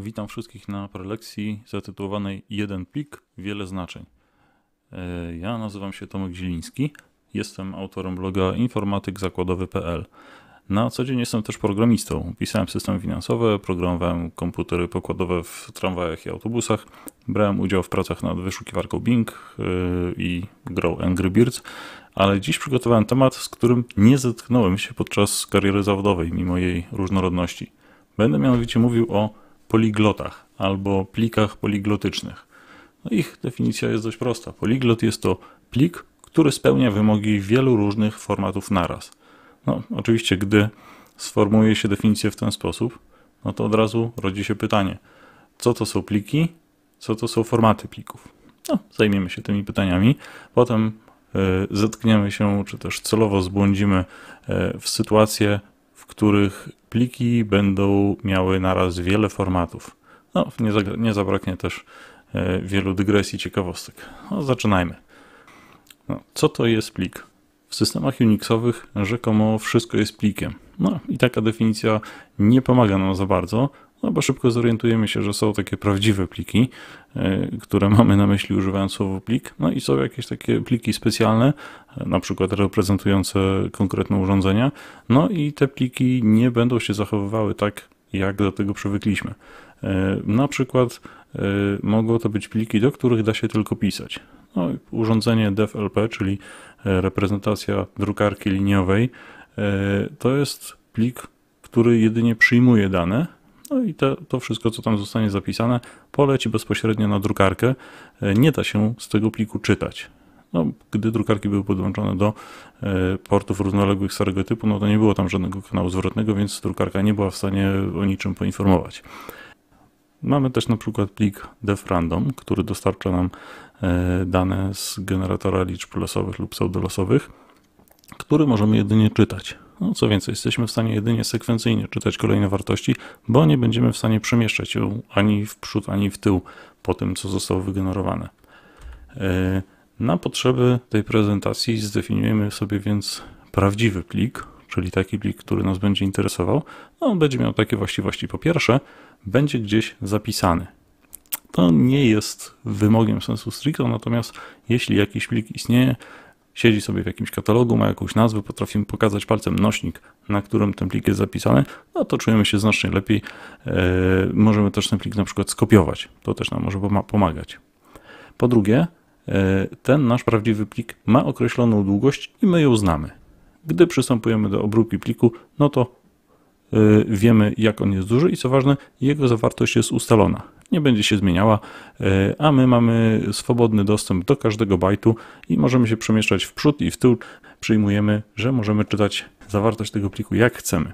Witam wszystkich na prelekcji zatytułowanej Jeden plik, wiele znaczeń. E, ja nazywam się Tomek Zieliński, jestem autorem bloga informatykzakładowy.pl. Na co dzień jestem też programistą. Pisałem systemy finansowe, programowałem komputery pokładowe w tramwajach i autobusach, brałem udział w pracach nad wyszukiwarką Bing e, i grą Angry Birds, ale dziś przygotowałem temat, z którym nie zetknąłem się podczas kariery zawodowej, mimo jej różnorodności. Będę mianowicie mówił o poliglotach albo plikach poliglotycznych. No ich definicja jest dość prosta. Poliglot jest to plik, który spełnia wymogi wielu różnych formatów naraz. No, oczywiście, gdy sformułuje się definicję w ten sposób, no to od razu rodzi się pytanie, co to są pliki, co to są formaty plików. No, zajmiemy się tymi pytaniami. Potem y, zetkniemy się, czy też celowo zbłądzimy y, w sytuację, których pliki będą miały naraz wiele formatów. No, nie, nie zabraknie też e, wielu dygresji ciekawostek. No, zaczynajmy. No, co to jest plik? W systemach Unixowych rzekomo wszystko jest plikiem. No i taka definicja nie pomaga nam za bardzo, no bo szybko zorientujemy się, że są takie prawdziwe pliki, e, które mamy na myśli używając słowa plik, no i są jakieś takie pliki specjalne, e, na przykład reprezentujące konkretne urządzenia, no i te pliki nie będą się zachowywały tak, jak do tego przywykliśmy. E, na przykład mogą to być pliki, do których da się tylko pisać. No, urządzenie DevLP, czyli reprezentacja drukarki liniowej, to jest plik, który jedynie przyjmuje dane, no i te, to wszystko, co tam zostanie zapisane, poleci bezpośrednio na drukarkę. E, nie da się z tego pliku czytać. No, gdy drukarki były podłączone do e, portów równoległych starego typu, no to nie było tam żadnego kanału zwrotnego, więc drukarka nie była w stanie o niczym poinformować. Mamy też na przykład plik defrandom, który dostarcza nam e, dane z generatora liczb losowych lub pseudolosowych, który możemy jedynie czytać. No, co więcej, jesteśmy w stanie jedynie sekwencyjnie czytać kolejne wartości, bo nie będziemy w stanie przemieszczać się ani w przód, ani w tył po tym, co zostało wygenerowane. E, na potrzeby tej prezentacji zdefiniujemy sobie więc prawdziwy plik, czyli taki plik, który nas będzie interesował. No, on będzie miał takie właściwości. Po pierwsze, będzie gdzieś zapisany. To nie jest wymogiem sensu stricto, natomiast jeśli jakiś plik istnieje, siedzi sobie w jakimś katalogu, ma jakąś nazwę, potrafimy pokazać palcem nośnik, na którym ten plik jest zapisany, no to czujemy się znacznie lepiej. E, możemy też ten plik na przykład skopiować, to też nam może pomagać. Po drugie, e, ten nasz prawdziwy plik ma określoną długość i my ją znamy. Gdy przystępujemy do obróbki pliku, no to e, wiemy jak on jest duży i co ważne, jego zawartość jest ustalona nie będzie się zmieniała, e, a my mamy swobodny dostęp do każdego bajtu i możemy się przemieszczać w przód i w tył. Przyjmujemy, że możemy czytać zawartość tego pliku jak chcemy.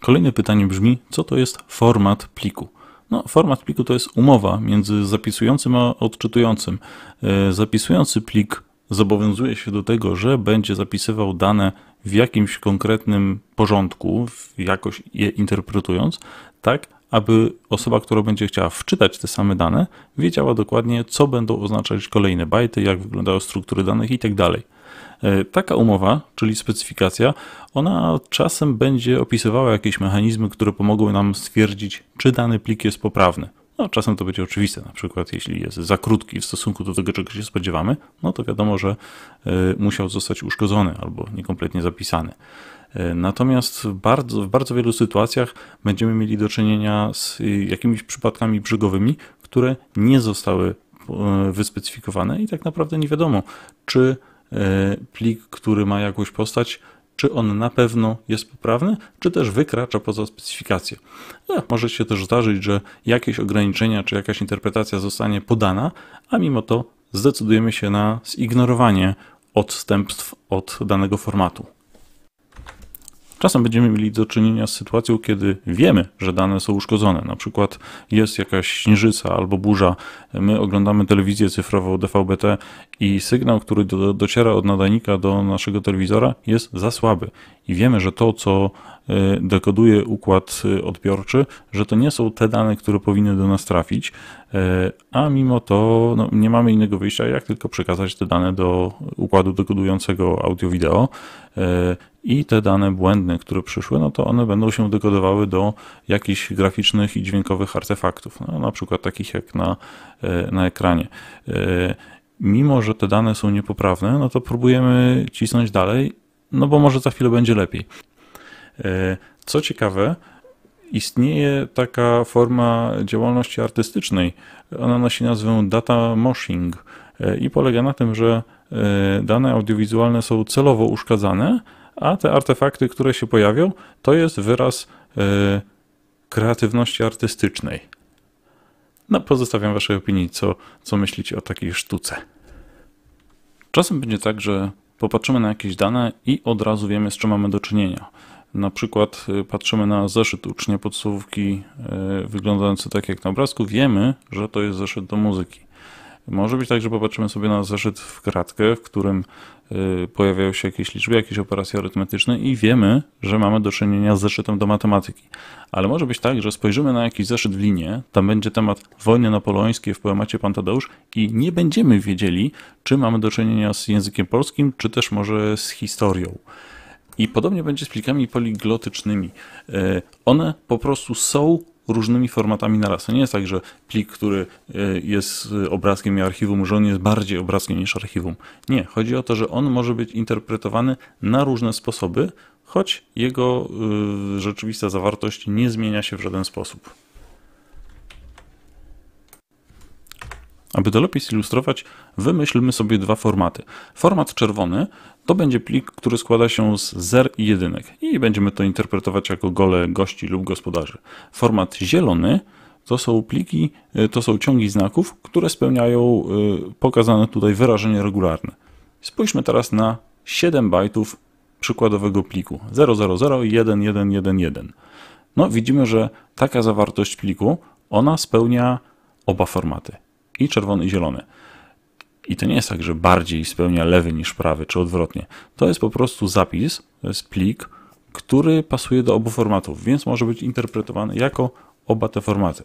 Kolejne pytanie brzmi, co to jest format pliku? No, format pliku to jest umowa między zapisującym a odczytującym. E, zapisujący plik zobowiązuje się do tego, że będzie zapisywał dane w jakimś konkretnym porządku, jakoś je interpretując, tak aby osoba, która będzie chciała wczytać te same dane, wiedziała dokładnie, co będą oznaczać kolejne bajty, jak wyglądają struktury danych itd. Tak e, taka umowa, czyli specyfikacja, ona czasem będzie opisywała jakieś mechanizmy, które pomogą nam stwierdzić, czy dany plik jest poprawny. No, czasem to będzie oczywiste, na przykład jeśli jest za krótki w stosunku do tego, czego się spodziewamy, no to wiadomo, że e, musiał zostać uszkodzony albo niekompletnie zapisany. E, natomiast bardzo, w bardzo wielu sytuacjach będziemy mieli do czynienia z y, jakimiś przypadkami brzegowymi, które nie zostały e, wyspecyfikowane i tak naprawdę nie wiadomo, czy e, plik, który ma jakąś postać, czy on na pewno jest poprawny, czy też wykracza poza specyfikację. Ja, może się też zdarzyć, że jakieś ograniczenia czy jakaś interpretacja zostanie podana, a mimo to zdecydujemy się na zignorowanie odstępstw od danego formatu. Czasem będziemy mieli do czynienia z sytuacją, kiedy wiemy, że dane są uszkodzone. Na przykład jest jakaś śnieżyca albo burza. My oglądamy telewizję cyfrową DVB-T i sygnał, który do, dociera od nadajnika do naszego telewizora jest za słaby i wiemy, że to, co y, dekoduje układ y, odbiorczy, że to nie są te dane, które powinny do nas trafić, e, a mimo to no, nie mamy innego wyjścia, jak tylko przekazać te dane do układu dekodującego audio-wideo e, i te dane błędne, które przyszły, no to one będą się dekodowały do jakichś graficznych i dźwiękowych artefaktów, no, na przykład takich jak na, e, na ekranie mimo że te dane są niepoprawne, no to próbujemy cisnąć dalej no bo może za chwilę będzie lepiej. E, co ciekawe, istnieje taka forma działalności artystycznej. Ona nosi nazwę data moshing e, i polega na tym, że e, dane audiowizualne są celowo uszkadzane, a te artefakty, które się pojawią, to jest wyraz kreatywności artystycznej. No, pozostawiam Waszej opinii, co, co myślicie o takiej sztuce. Czasem będzie tak, że Popatrzymy na jakieś dane i od razu wiemy, z czym mamy do czynienia. Na przykład y, patrzymy na zeszyt ucznia podstawówki y, wyglądający tak jak na obrazku, wiemy, że to jest zeszyt do muzyki. Może być tak, że popatrzymy sobie na zeszyt w kratkę, w którym y, pojawiają się jakieś liczby, jakieś operacje arytmetyczne i wiemy, że mamy do czynienia z zeszytem do matematyki. Ale może być tak, że spojrzymy na jakiś zeszyt w linię, tam będzie temat wojny napoleońskiej w poemacie Pantadeusz i nie będziemy wiedzieli, czy mamy do czynienia z językiem polskim, czy też może z historią. I podobnie będzie z plikami poliglotycznymi. Y, one po prostu są różnymi formatami naraz. To nie jest tak, że plik, który e, jest obrazkiem i archiwum, że on jest bardziej obrazkiem niż archiwum. Nie, chodzi o to, że on może być interpretowany na różne sposoby, choć jego e, rzeczywista zawartość nie zmienia się w żaden sposób. Aby to lepiej zilustrować, wymyślmy sobie dwa formaty. Format czerwony to będzie plik, który składa się z zer i jedynek i będziemy to interpretować jako gole gości lub gospodarzy. Format zielony to są pliki, y, to są ciągi znaków, które spełniają y, pokazane tutaj wyrażenie regularne. Spójrzmy teraz na 7 bajtów przykładowego pliku 00011111. No widzimy, że taka zawartość pliku, ona spełnia oba formaty i czerwony i zielony. I to nie jest tak, że bardziej spełnia lewy niż prawy, czy odwrotnie. To jest po prostu zapis, to jest plik, który pasuje do obu formatów, więc może być interpretowany jako oba te formaty.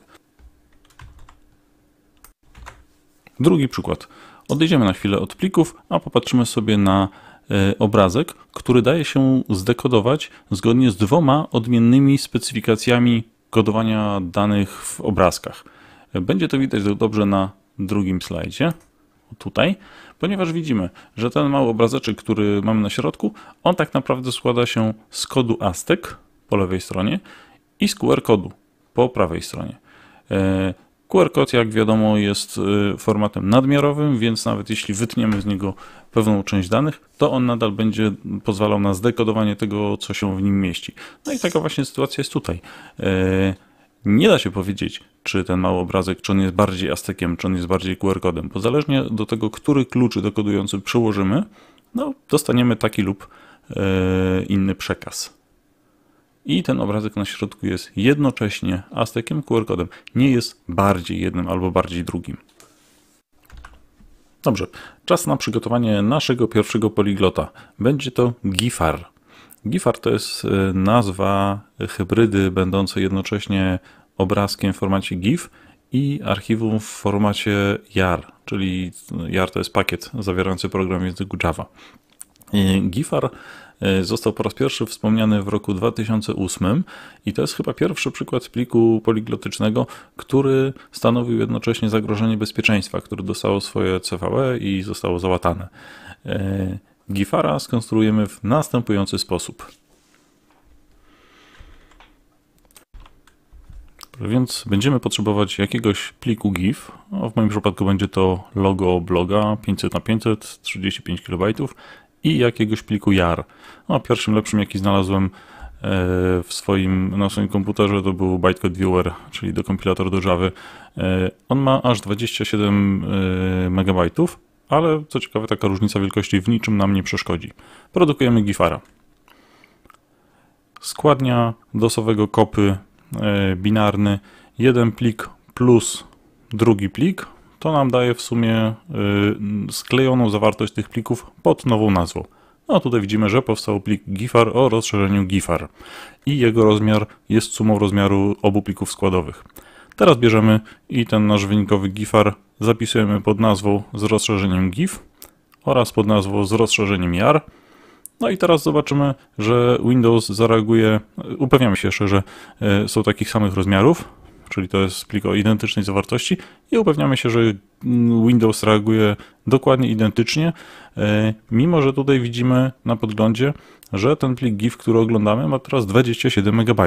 Drugi przykład. Odejdziemy na chwilę od plików, a popatrzymy sobie na e, obrazek, który daje się zdekodować zgodnie z dwoma odmiennymi specyfikacjami kodowania danych w obrazkach. Będzie to widać dobrze na drugim slajdzie tutaj, ponieważ widzimy, że ten mały obrazeczek, który mamy na środku, on tak naprawdę składa się z kodu Aztek po lewej stronie i z QR kodu po prawej stronie. E, QR kod, jak wiadomo, jest e, formatem nadmiarowym, więc nawet jeśli wytniemy z niego pewną część danych, to on nadal będzie pozwalał na zdekodowanie tego, co się w nim mieści. No i taka właśnie sytuacja jest tutaj. E, nie da się powiedzieć, czy ten mały obrazek, czy on jest bardziej Aztekiem, czy on jest bardziej QR-kodem. zależnie do tego, który klucz dekodujący przyłożymy, no, dostaniemy taki lub e, inny przekaz. I ten obrazek na środku jest jednocześnie Aztekiem, QR-kodem. Nie jest bardziej jednym albo bardziej drugim. Dobrze, czas na przygotowanie naszego pierwszego poliglota. Będzie to GIFAR. GIFAR to jest e, nazwa hybrydy będącej jednocześnie obrazkiem w formacie GIF i archiwum w formacie JAR, czyli JAR to jest pakiet zawierający program w języku Java. GIFAR e, został po raz pierwszy wspomniany w roku 2008 i to jest chyba pierwszy przykład pliku poliglotycznego, który stanowił jednocześnie zagrożenie bezpieczeństwa, które dostało swoje CVE i zostało załatane. E, Gifara skonstruujemy w następujący sposób. Więc będziemy potrzebować jakiegoś pliku GIF. No, w moim przypadku będzie to logo bloga 500 na 500 35 KB i jakiegoś pliku JAR. No, pierwszym lepszym, jaki znalazłem e, w swoim, na swoim komputerze, to był Bytecode Viewer, czyli dekompilator do Java. E, on ma aż 27 e, MB, ale co ciekawe, taka różnica wielkości w niczym nam nie przeszkodzi. Produkujemy GIFARA. Składnia dosowego kopy E, binarny, jeden plik plus drugi plik, to nam daje w sumie e, sklejoną zawartość tych plików pod nową nazwą. No tutaj widzimy, że powstał plik GIFAR o rozszerzeniu GIFAR i jego rozmiar jest sumą rozmiaru obu plików składowych. Teraz bierzemy i ten nasz wynikowy GIFAR zapisujemy pod nazwą z rozszerzeniem GIF oraz pod nazwą z rozszerzeniem JAR no i teraz zobaczymy, że Windows zareaguje, upewniamy się jeszcze, że e, są takich samych rozmiarów, czyli to jest plik o identycznej zawartości i upewniamy się, że Windows reaguje dokładnie identycznie, e, mimo że tutaj widzimy na podglądzie, że ten plik GIF, który oglądamy ma teraz 27 MB.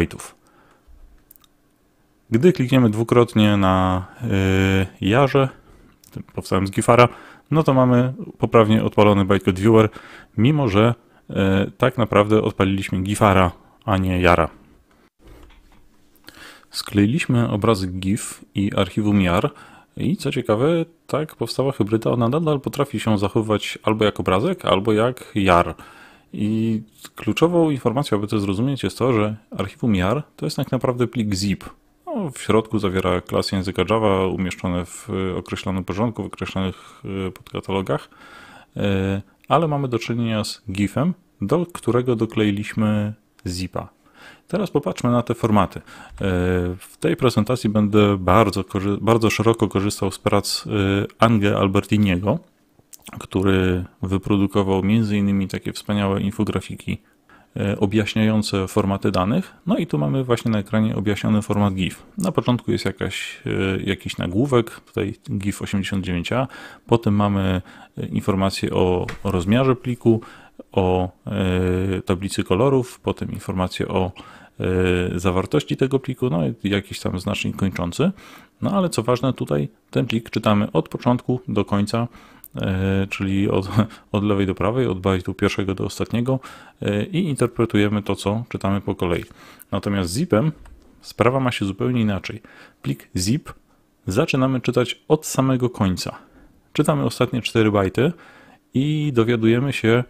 Gdy klikniemy dwukrotnie na e, jarze, powstałem z Gifara, no to mamy poprawnie odpalony Bytecode Viewer, mimo że E, tak naprawdę odpaliliśmy Gifara, a nie Jara. Skleiliśmy obrazy GIF i archiwum JAR i co ciekawe, tak powstała hybryda. Ona nadal potrafi się zachowywać albo jak obrazek, albo jak JAR. I kluczową informacją, aby to zrozumieć, jest to, że archiwum JAR to jest tak naprawdę plik zip. No, w środku zawiera klasy języka Java umieszczone w e, określonym porządku, w określonych e, podkatalogach, ale mamy do czynienia z GIFem, do którego dokleiliśmy zipa. Teraz popatrzmy na te formaty. E, w tej prezentacji będę bardzo, bardzo szeroko korzystał z prac e, Ange Albertiniego, który wyprodukował m.in. takie wspaniałe infografiki e, objaśniające formaty danych. No i tu mamy właśnie na ekranie objaśniony format GIF. Na początku jest jakaś, jakiś nagłówek, tutaj GIF 89A, potem mamy informacje o rozmiarze pliku, o e, tablicy kolorów, potem informacje o e, zawartości tego pliku, no i jakiś tam znacznik kończący. No ale co ważne, tutaj ten plik czytamy od początku do końca, e, czyli od, od lewej do prawej, od bajtu pierwszego do ostatniego i interpretujemy to, co czytamy po kolei. Natomiast z zipem sprawa ma się zupełnie inaczej. Plik zip zaczynamy czytać od samego końca. Czytamy ostatnie 4 bajty i dowiadujemy się,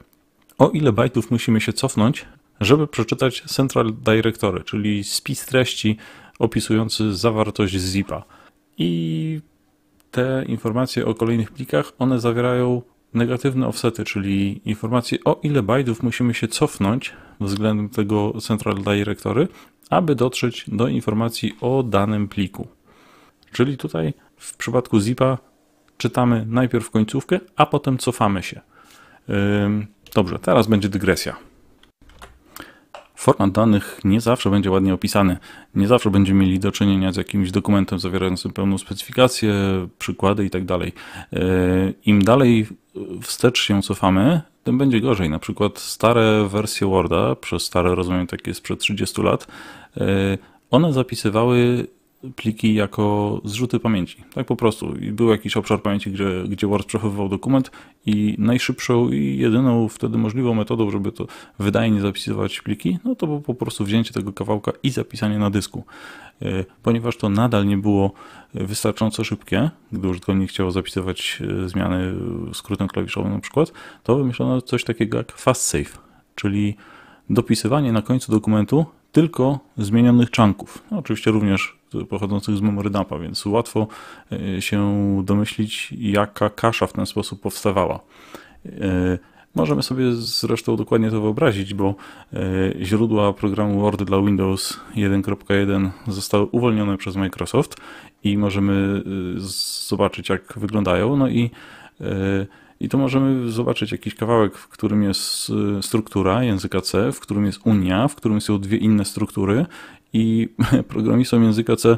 o ile bajtów musimy się cofnąć, żeby przeczytać Central Directory, czyli spis treści opisujący zawartość zipa. I te informacje o kolejnych plikach, one zawierają negatywne offsety, czyli informacje o ile bajtów musimy się cofnąć względem tego Central Directory, aby dotrzeć do informacji o danym pliku. Czyli tutaj w przypadku zipa czytamy najpierw końcówkę, a potem cofamy się. Yy Dobrze, teraz będzie dygresja. Format danych nie zawsze będzie ładnie opisany. Nie zawsze będziemy mieli do czynienia z jakimś dokumentem zawierającym pełną specyfikację, przykłady itd. Tak e, Im dalej wstecz się cofamy, tym będzie gorzej. Na przykład stare wersje Worda, przez stare rozumiem takie sprzed 30 lat, e, one zapisywały pliki jako zrzuty pamięci. Tak po prostu. I był jakiś obszar pamięci, gdzie, gdzie Word przechowywał dokument i najszybszą i jedyną wtedy możliwą metodą, żeby to wydajnie zapisywać pliki, no to było po prostu wzięcie tego kawałka i zapisanie na dysku. E, ponieważ to nadal nie było wystarczająco szybkie, gdy użytkownik chciał zapisywać e, zmiany skrótem klawiszowym na przykład, to wymyślono coś takiego jak fast save, czyli dopisywanie na końcu dokumentu tylko zmienionych chunków. No, oczywiście również pochodzących z memory dumpa, więc łatwo e, się domyślić, jaka kasza w ten sposób powstawała. E, możemy sobie zresztą dokładnie to wyobrazić, bo e, źródła programu Word dla Windows 1.1 zostały uwolnione przez Microsoft i możemy zobaczyć, jak wyglądają. No i, i to możemy zobaczyć jakiś kawałek, w którym jest struktura języka C, w którym jest Unia, w którym są dwie inne struktury i programistą języka C y,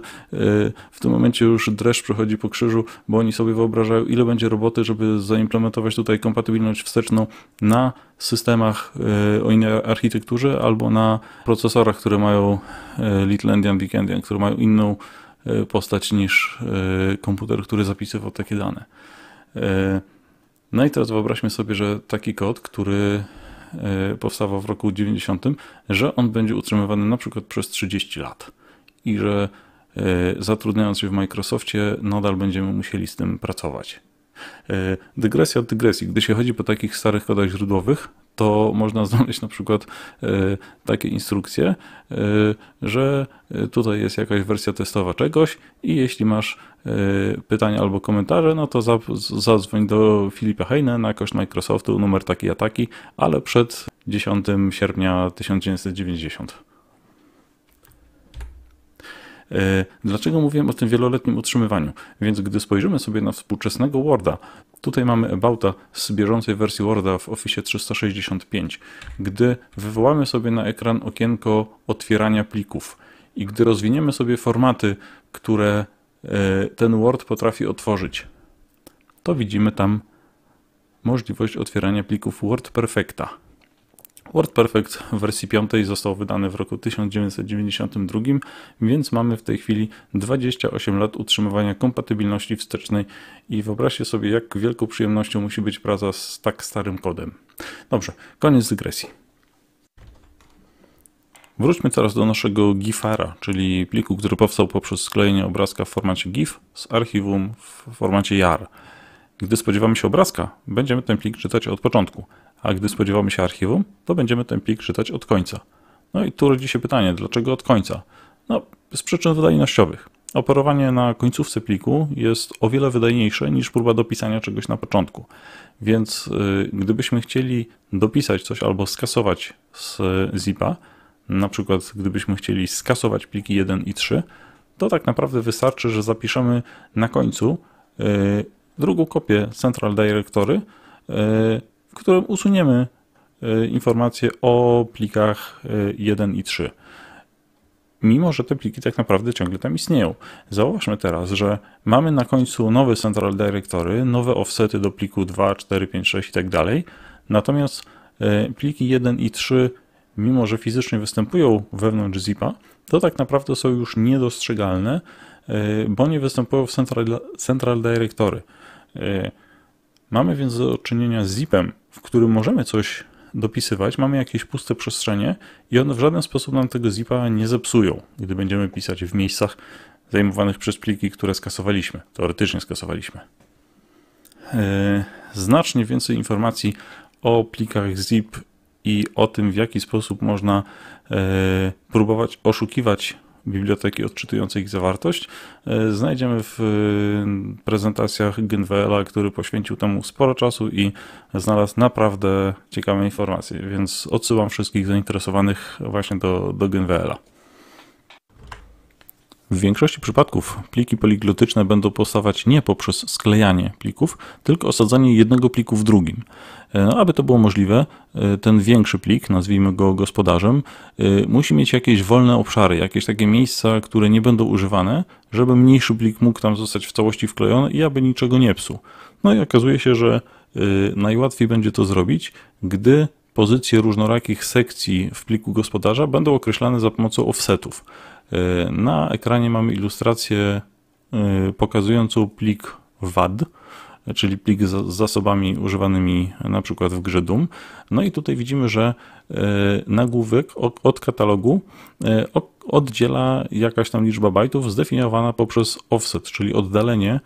w tym momencie już dreszcz przechodzi po krzyżu, bo oni sobie wyobrażają, ile będzie roboty, żeby zaimplementować tutaj kompatybilność wsteczną na systemach y, o innej architekturze albo na procesorach, które mają y, Little Endian, Big Endian, które mają inną postać niż komputer, który zapisywał takie dane. No i teraz wyobraźmy sobie, że taki kod, który E, powstawał w roku 90, że on będzie utrzymywany na przykład przez 30 lat i że e, zatrudniając się w Microsoftie nadal będziemy musieli z tym pracować. E, dygresja od dygresji. Gdy się chodzi po takich starych kodach źródłowych, to można znaleźć na przykład e, takie instrukcje, e, że tutaj jest jakaś wersja testowa czegoś i jeśli masz e, pytania albo komentarze, no to zadzwoń do Filipa Heine na koszt Microsoftu, numer taki a taki, ale przed 10 sierpnia 1990. E, dlaczego mówiłem o tym wieloletnim utrzymywaniu? Więc gdy spojrzymy sobie na współczesnego Worda, tutaj mamy abouta z bieżącej wersji Worda w Office 365. Gdy wywołamy sobie na ekran okienko otwierania plików i gdy rozwiniemy sobie formaty, które e, ten Word potrafi otworzyć, to widzimy tam możliwość otwierania plików Word Perfecta. WordPerfect w wersji 5 został wydany w roku 1992, więc mamy w tej chwili 28 lat utrzymywania kompatybilności wstecznej i wyobraźcie sobie, jak wielką przyjemnością musi być praca z tak starym kodem. Dobrze, koniec dygresji. Wróćmy teraz do naszego GIFARA, czyli pliku, który powstał poprzez sklejenie obrazka w formacie GIF z archiwum w formacie JAR. Gdy spodziewamy się obrazka, będziemy ten plik czytać od początku a gdy spodziewamy się archiwum, to będziemy ten plik czytać od końca. No i tu rodzi się pytanie, dlaczego od końca? No, z przyczyn wydajnościowych. Operowanie na końcówce pliku jest o wiele wydajniejsze niż próba dopisania czegoś na początku. Więc y, gdybyśmy chcieli dopisać coś albo skasować z zipa, na przykład gdybyśmy chcieli skasować pliki 1 i 3, to tak naprawdę wystarczy, że zapiszemy na końcu y, drugą kopię Central Directory, y, w którym usuniemy y, informacje o plikach 1 y, i 3. Mimo, że te pliki tak naprawdę ciągle tam istnieją. Zauważmy teraz, że mamy na końcu nowe central directory, nowe offsety do pliku 2, 4, 5, 6 i tak dalej. Natomiast y, pliki 1 i 3, mimo że fizycznie występują wewnątrz zipa, to tak naprawdę są już niedostrzegalne, bo nie występują w central, central directory. Mamy więc do czynienia z zipem, w którym możemy coś dopisywać, mamy jakieś puste przestrzenie i one w żaden sposób nam tego zipa nie zepsują, gdy będziemy pisać w miejscach zajmowanych przez pliki, które skasowaliśmy, teoretycznie skasowaliśmy. E, znacznie więcej informacji o plikach zip i o tym, w jaki sposób można e, próbować oszukiwać biblioteki odczytujące ich zawartość, e, znajdziemy w e, prezentacjach Genwela, który poświęcił temu sporo czasu i znalazł naprawdę ciekawe informacje, więc odsyłam wszystkich zainteresowanych właśnie do, do Genwela. W większości przypadków pliki poliglotyczne będą powstawać nie poprzez sklejanie plików, tylko osadzanie jednego pliku w drugim. E, no, aby to było możliwe, e, ten większy plik, nazwijmy go gospodarzem, e, musi mieć jakieś wolne obszary, jakieś takie miejsca, które nie będą używane, żeby mniejszy plik mógł tam zostać w całości wklejony i aby niczego nie psuł. No i okazuje się, że najłatwiej będzie to zrobić, gdy pozycje różnorakich sekcji w pliku gospodarza będą określane za pomocą offsetów. E, na ekranie mamy ilustrację e, pokazującą plik WAD, czyli plik z zasobami używanymi na przykład w grze Doom. No i tutaj widzimy, że e, nagłówek od katalogu oddziela jakaś tam liczba bajtów zdefiniowana poprzez offset, czyli oddalenie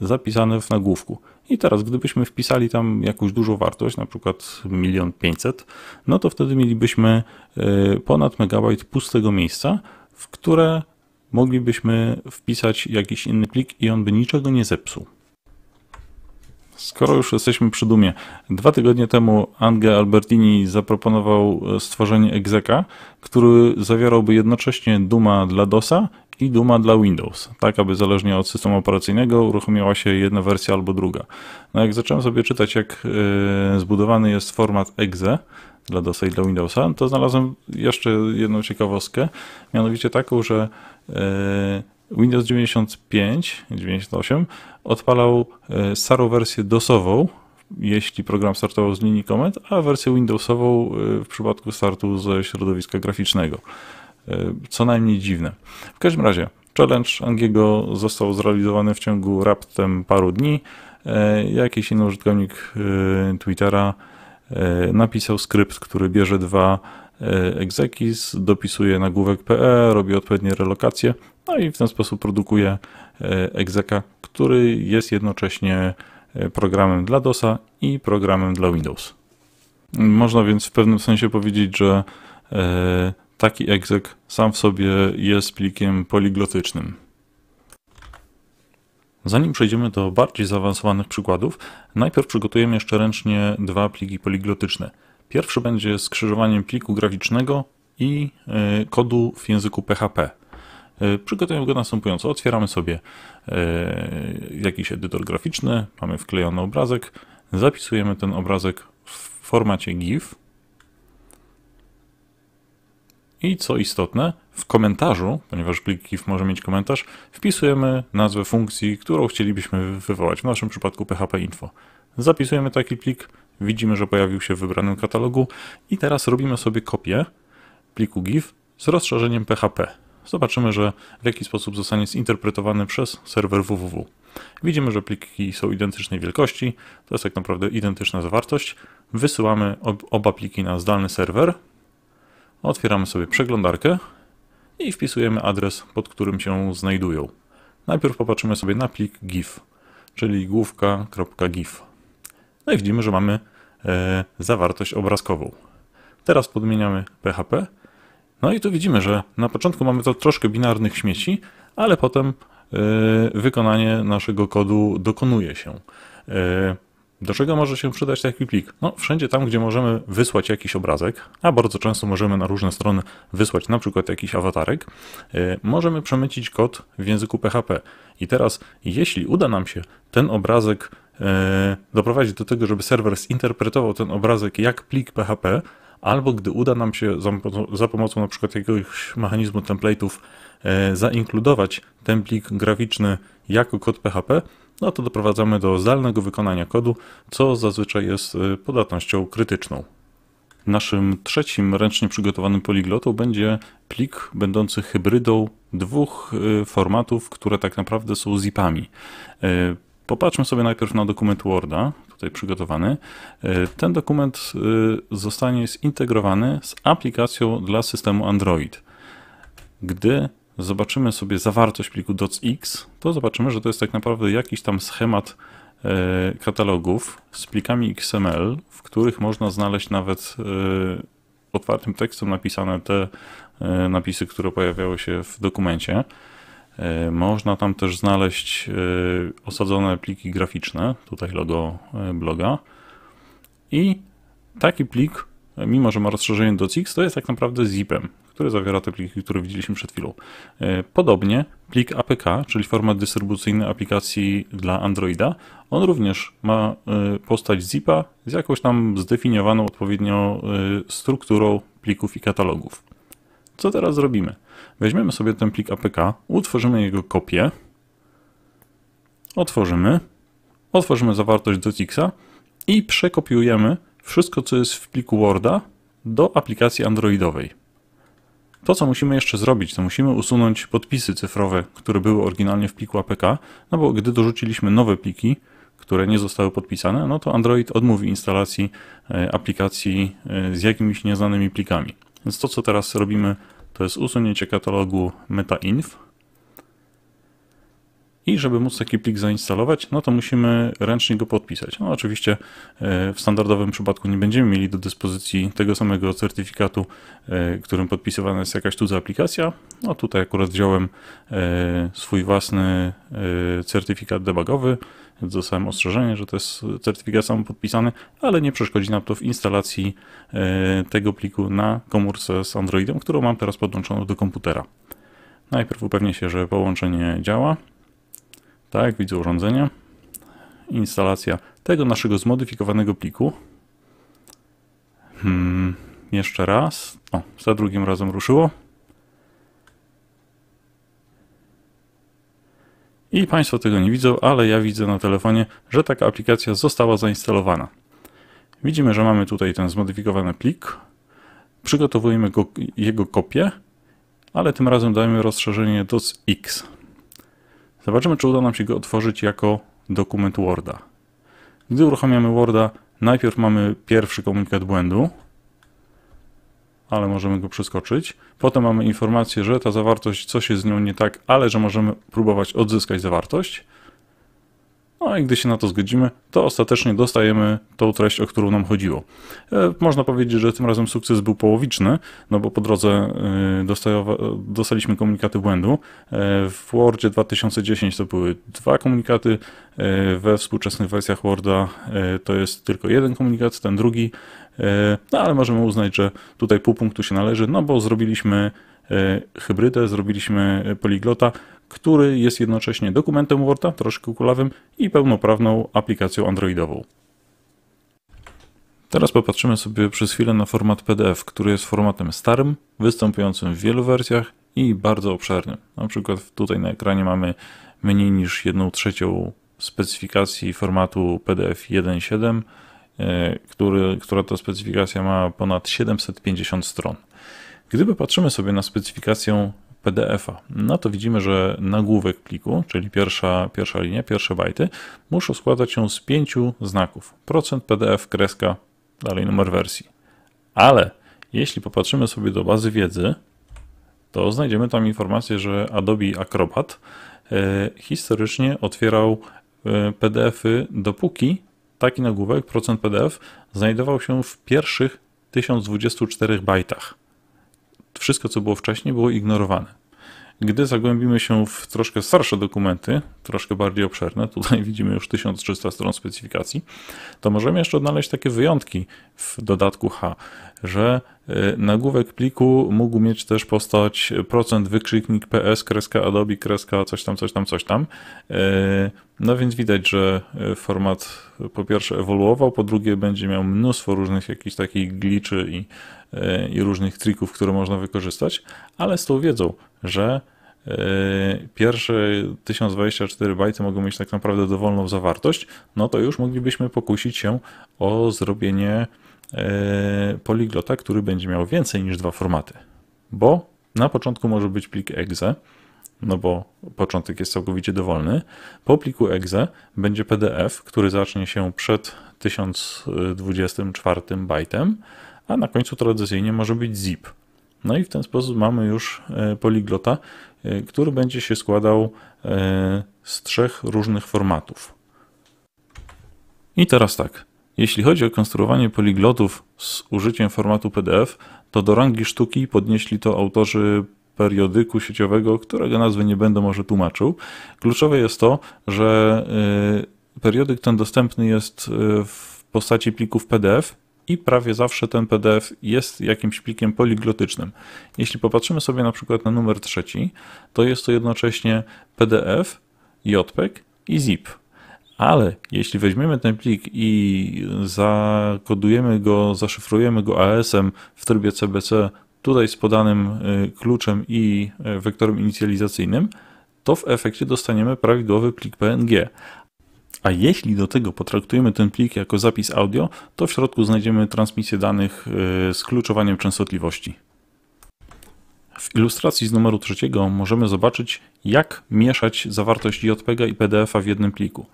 zapisane w nagłówku. I teraz, gdybyśmy wpisali tam jakąś dużą wartość, na przykład 1 500, no to wtedy mielibyśmy y, ponad megabajt pustego miejsca, w które moglibyśmy wpisać jakiś inny plik i on by niczego nie zepsuł. Skoro już jesteśmy przy dumie, dwa tygodnie temu Ange Albertini zaproponował e, stworzenie egzeka, który zawierałby jednocześnie duma dla DOSa i Duma dla Windows, tak aby zależnie od systemu operacyjnego uruchomiła się jedna wersja albo druga. No jak zacząłem sobie czytać, jak e, zbudowany jest format exe dla DOSa i dla Windowsa, to znalazłem jeszcze jedną ciekawostkę, mianowicie taką, że e, Windows 95, 98 odpalał e, starą wersję DOSową, jeśli program startował z linii komend, a wersję Windowsową w przypadku startu ze środowiska graficznego. E, co najmniej dziwne. W każdym razie, challenge Angiego został zrealizowany w ciągu raptem paru dni. E, jakiś inny użytkownik e, Twittera napisał skrypt, który bierze dwa exekis, dopisuje nagłówek PE, robi odpowiednie relokacje, no i w ten sposób produkuje egzeka, który jest jednocześnie programem dla DOSa i programem dla Windows. Można więc w pewnym sensie powiedzieć, że taki egzek sam w sobie jest plikiem poliglotycznym. Zanim przejdziemy do bardziej zaawansowanych przykładów, najpierw przygotujemy jeszcze ręcznie dwa pliki poliglotyczne. Pierwszy będzie skrzyżowaniem pliku graficznego i e, kodu w języku PHP. E, przygotujemy go następująco. Otwieramy sobie e, jakiś edytor graficzny, mamy wklejony obrazek, zapisujemy ten obrazek w formacie GIF, i co istotne, w komentarzu, ponieważ plik GIF może mieć komentarz, wpisujemy nazwę funkcji, którą chcielibyśmy wywołać, w naszym przypadku PHP Info. Zapisujemy taki plik, widzimy, że pojawił się w wybranym katalogu i teraz robimy sobie kopię pliku GIF z rozszerzeniem PHP. Zobaczymy, że w jaki sposób zostanie zinterpretowany przez serwer www. Widzimy, że pliki są identycznej wielkości, to jest tak naprawdę identyczna zawartość. Wysyłamy oba pliki na zdalny serwer, Otwieramy sobie przeglądarkę i wpisujemy adres, pod którym się znajdują. Najpierw popatrzymy sobie na plik GIF, czyli główka.gif. No i widzimy, że mamy e, zawartość obrazkową. Teraz podmieniamy PHP. No i tu widzimy, że na początku mamy to troszkę binarnych śmieci, ale potem e, wykonanie naszego kodu dokonuje się. E, do czego może się przydać taki plik? No, wszędzie tam, gdzie możemy wysłać jakiś obrazek, a bardzo często możemy na różne strony wysłać na przykład jakiś awatarek, y, możemy przemycić kod w języku PHP. I teraz, jeśli uda nam się ten obrazek y, doprowadzić do tego, żeby serwer zinterpretował ten obrazek jak plik PHP, albo gdy uda nam się za pomocą na przykład jakiegoś mechanizmu template'ów y, zainkludować ten plik graficzny jako kod PHP, no to doprowadzamy do zdalnego wykonania kodu, co zazwyczaj jest y, podatnością krytyczną. Naszym trzecim ręcznie przygotowanym poliglotą będzie plik będący hybrydą dwóch y, formatów, które tak naprawdę są zipami. Y, popatrzmy sobie najpierw na dokument Worda, tutaj przygotowany. Ten dokument zostanie zintegrowany z aplikacją dla systemu Android. Gdy zobaczymy sobie zawartość pliku .x, to zobaczymy, że to jest tak naprawdę jakiś tam schemat e, katalogów z plikami XML, w których można znaleźć nawet e, otwartym tekstem napisane te e, napisy, które pojawiały się w dokumencie. Można tam też znaleźć osadzone pliki graficzne, tutaj logo bloga. I taki plik, mimo że ma rozszerzenie .x, to jest tak naprawdę zipem który zawiera te pliki, które widzieliśmy przed chwilą. E, podobnie plik APK, czyli format dystrybucyjny aplikacji dla Androida, on również ma e, postać zipa z jakąś tam zdefiniowaną odpowiednio e, strukturą plików i katalogów. Co teraz zrobimy? Weźmiemy sobie ten plik APK, utworzymy jego kopię, otworzymy, otworzymy zawartość do Tixa i przekopiujemy wszystko, co jest w pliku Worda do aplikacji Androidowej. To, co musimy jeszcze zrobić, to musimy usunąć podpisy cyfrowe, które były oryginalnie w pliku APK, no bo gdy dorzuciliśmy nowe pliki, które nie zostały podpisane, no to Android odmówi instalacji e, aplikacji e, z jakimiś nieznanymi plikami. Więc to, co teraz robimy, to jest usunięcie katalogu metainf, i żeby móc taki plik zainstalować, no to musimy ręcznie go podpisać. No oczywiście e, w standardowym przypadku nie będziemy mieli do dyspozycji tego samego certyfikatu, e, którym podpisywana jest jakaś cudza aplikacja. No tutaj akurat wziąłem e, swój własny certyfikat debugowy. Dostałem ostrzeżenie, że to jest certyfikat sam podpisany, ale nie przeszkodzi nam to w instalacji tego pliku na komórce z Androidem, którą mam teraz podłączoną do komputera. Najpierw upewnię się, że połączenie działa. Tak, widzę urządzenie. Instalacja tego naszego zmodyfikowanego pliku. Hmm, jeszcze raz. O, za drugim razem ruszyło. I Państwo tego nie widzą, ale ja widzę na telefonie, że taka aplikacja została zainstalowana. Widzimy, że mamy tutaj ten zmodyfikowany plik. Przygotowujemy go, jego kopię, ale tym razem dajemy rozszerzenie DOCX. Zobaczymy, czy uda nam się go otworzyć jako dokument Worda. Gdy uruchamiamy Worda, najpierw mamy pierwszy komunikat błędu, ale możemy go przeskoczyć. Potem mamy informację, że ta zawartość, coś jest z nią nie tak, ale że możemy próbować odzyskać zawartość. No i gdy się na to zgodzimy, to ostatecznie dostajemy tą treść, o którą nam chodziło. E, można powiedzieć, że tym razem sukces był połowiczny, no bo po drodze e, dostaliśmy komunikaty błędu. E, w Wordzie 2010 to były dwa komunikaty, we współczesnych wersjach Worda to jest tylko jeden komunikat, ten drugi, no ale możemy uznać, że tutaj pół punktu się należy, no bo zrobiliśmy hybrydę, zrobiliśmy poliglota, który jest jednocześnie dokumentem Worda, troszkę kulawym i pełnoprawną aplikacją Androidową. Teraz popatrzymy sobie przez chwilę na format PDF, który jest formatem starym, występującym w wielu wersjach i bardzo obszernym. Na przykład tutaj na ekranie mamy mniej niż 1 trzecią specyfikacji formatu PDF 1.7, e, która to specyfikacja ma ponad 750 stron. Gdyby patrzymy sobie na specyfikację PDF-a. No to widzimy, że nagłówek pliku, czyli pierwsza, pierwsza linia, pierwsze bajty, muszą składać się z pięciu znaków. Procent PDF, kreska, dalej numer wersji. Ale jeśli popatrzymy sobie do bazy wiedzy, to znajdziemy tam informację, że Adobe Acrobat e, historycznie otwierał e, PDF-y, dopóki taki nagłówek, procent PDF, znajdował się w pierwszych 1024 bajtach wszystko, co było wcześniej, było ignorowane. Gdy zagłębimy się w troszkę starsze dokumenty, troszkę bardziej obszerne, tutaj widzimy już 1300 stron specyfikacji, to możemy jeszcze odnaleźć takie wyjątki w dodatku H, że y, nagłówek pliku mógł mieć też postać procent wykrzyknik ps, kreska adobe, kreska coś tam, coś tam, coś tam. Y, no więc widać, że y, format po pierwsze ewoluował, po drugie będzie miał mnóstwo różnych jakichś takich gliczy i i różnych trików, które można wykorzystać, ale z tą wiedzą, że e, pierwsze 1024 bajty mogą mieć tak naprawdę dowolną zawartość, no to już moglibyśmy pokusić się o zrobienie e, poliglota, który będzie miał więcej niż dwa formaty. Bo na początku może być plik exe, no bo początek jest całkowicie dowolny. Po pliku exe będzie PDF, który zacznie się przed 1024 bajtem, a na końcu tradycyjnie może być zip. No i w ten sposób mamy już e, poliglota, e, który będzie się składał e, z trzech różnych formatów. I teraz tak. Jeśli chodzi o konstruowanie poliglotów z użyciem formatu PDF, to do rangi sztuki podnieśli to autorzy periodyku sieciowego, którego nazwy nie będę może tłumaczył. Kluczowe jest to, że periodyk ten dostępny jest w postaci plików PDF i prawie zawsze ten PDF jest jakimś plikiem poliglotycznym. Jeśli popatrzymy sobie na przykład na numer trzeci, to jest to jednocześnie PDF, JPEG i ZIP. Ale jeśli weźmiemy ten plik i zakodujemy go, zaszyfrujemy go ASM w trybie CBC, tutaj z podanym y, kluczem i y, wektorem inicjalizacyjnym, to w efekcie dostaniemy prawidłowy plik PNG. A jeśli do tego potraktujemy ten plik jako zapis audio, to w środku znajdziemy transmisję danych y, z kluczowaniem częstotliwości. W ilustracji z numeru trzeciego możemy zobaczyć, jak mieszać zawartość JPEG i PDF-a w jednym pliku.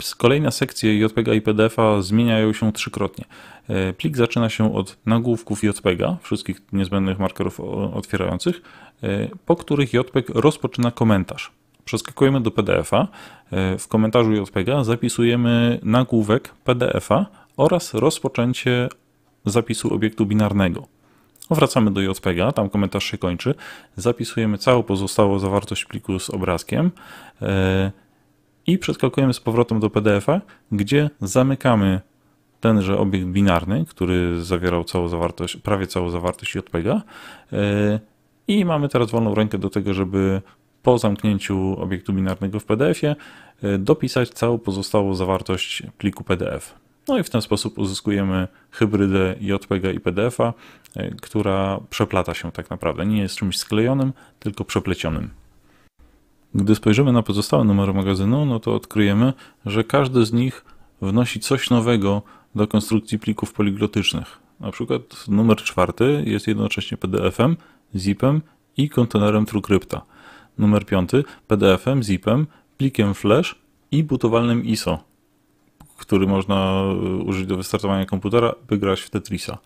Y, kolejne sekcje JPEG i PDF-a zmieniają się trzykrotnie. Y, plik zaczyna się od nagłówków JPEG, wszystkich niezbędnych markerów otwierających, po których JPEG rozpoczyna komentarz. Przeskakujemy do PDF-a. E, w komentarzu JPG zapisujemy nagłówek PDF-a oraz rozpoczęcie zapisu obiektu binarnego. Wracamy do JPG, tam komentarz się kończy. Zapisujemy całą pozostałą zawartość pliku z obrazkiem e, i przeskakujemy z powrotem do PDF-a, gdzie zamykamy tenże obiekt binarny, który zawierał całą zawartość, prawie całą zawartość JPG. E, I mamy teraz wolną rękę do tego, żeby po zamknięciu obiektu binarnego w PDF-ie y, dopisać całą pozostałą zawartość pliku PDF. No i w ten sposób uzyskujemy hybrydę JPG i PDF-a, y, która przeplata się tak naprawdę. Nie jest czymś sklejonym, tylko przeplecionym. Gdy spojrzymy na pozostałe numery magazynu, no to odkryjemy, że każdy z nich wnosi coś nowego do konstrukcji plików poliglotycznych. Na przykład numer czwarty jest jednocześnie PDF-em, zipem i kontenerem TrueCrypta. Numer 5. PDF-em, zipem, plikiem flash i butowalnym ISO, który można e, użyć do wystartowania komputera, by grać w Tetrisa.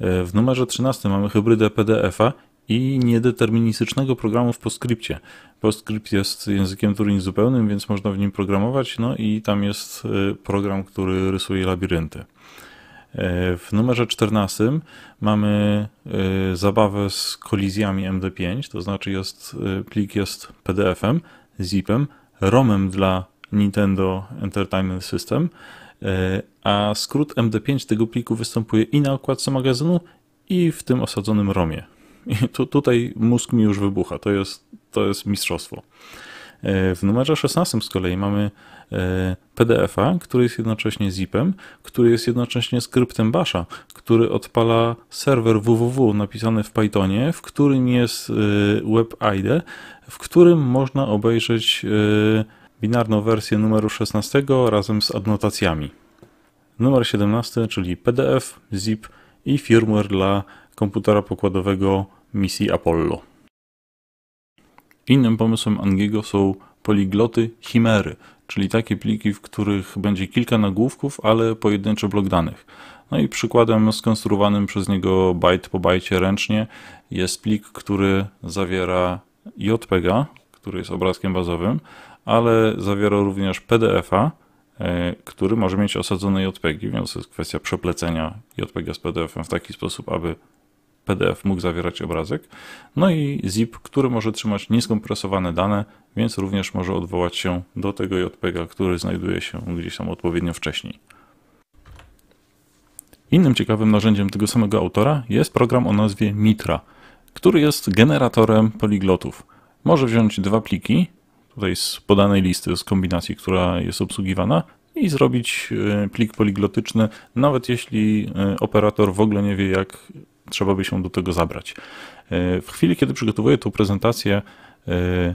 E, w numerze 13 mamy hybrydę PDF-a i niedeterministycznego programu w PostScriptie. PostScript jest językiem Turing zupełnym, więc można w nim programować, no i tam jest e, program, który rysuje labirynty. E, w numerze 14 mamy e, zabawę z kolizjami MD5, to znaczy jest, e, plik jest PDF-em, zipem, ROMem dla Nintendo Entertainment System, a skrót MD5 tego pliku występuje i na okładce magazynu, i w tym osadzonym ROMie. I tu, tutaj mózg mi już wybucha, to jest, to jest mistrzostwo. W numerze 16 z kolei mamy e, PDF-a, który jest jednocześnie zipem, który jest jednocześnie skryptem basha, który odpala serwer www napisany w Pythonie, w którym jest e, WebID, w którym można obejrzeć e, binarną wersję numeru 16 razem z adnotacjami. Numer 17, czyli PDF, zip i firmware dla komputera pokładowego misji Apollo. Innym pomysłem Angiego są poligloty chimery, czyli takie pliki, w których będzie kilka nagłówków, ale pojedynczy blok danych. No i przykładem skonstruowanym przez niego byte po bajcie ręcznie jest plik, który zawiera JPEGa, który jest obrazkiem bazowym, ale zawiera również PDF-a, e, który może mieć osadzone JPEGi, więc to jest kwestia przeplecenia JPEGa z PDF-em w taki sposób, aby PDF mógł zawierać obrazek, no i zip, który może trzymać nieskompresowane dane, więc również może odwołać się do tego JPEG, który znajduje się gdzieś tam odpowiednio wcześniej. Innym ciekawym narzędziem tego samego autora jest program o nazwie Mitra, który jest generatorem poliglotów. Może wziąć dwa pliki, tutaj z podanej listy, z kombinacji, która jest obsługiwana, i zrobić y, plik poliglotyczny, nawet jeśli y, operator w ogóle nie wie, jak trzeba by się do tego zabrać. E, w chwili, kiedy przygotowuję tą prezentację, e,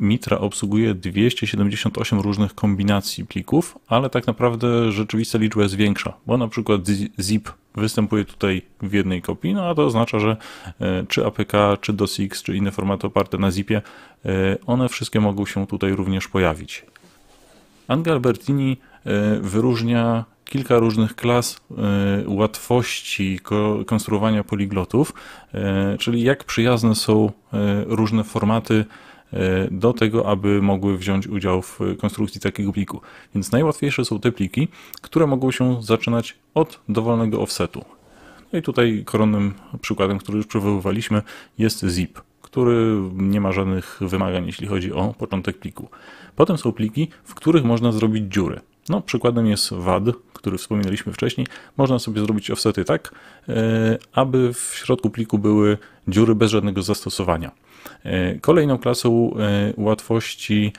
Mitra obsługuje 278 różnych kombinacji plików, ale tak naprawdę rzeczywista liczba jest większa, bo na przykład zip występuje tutaj w jednej kopii, no a to oznacza, że e, czy APK, czy DOSX, czy inne formaty oparte na zipie, one wszystkie mogą się tutaj również pojawić. Angel Bertini wyróżnia kilka różnych klas y, łatwości konstruowania poliglotów, y, czyli jak przyjazne są y, różne formaty do tego, aby mogły wziąć udział w konstrukcji takiego pliku. Więc najłatwiejsze są te pliki, które mogą się zaczynać od dowolnego offsetu. No i tutaj koronnym przykładem, który już przywoływaliśmy, jest zip który nie ma żadnych wymagań, jeśli chodzi o początek pliku. Potem są pliki, w których można zrobić dziury. No, przykładem jest WAD, który wspominaliśmy wcześniej. Można sobie zrobić offsety tak, e, aby w środku pliku były dziury bez żadnego zastosowania. E, kolejną klasą e, łatwości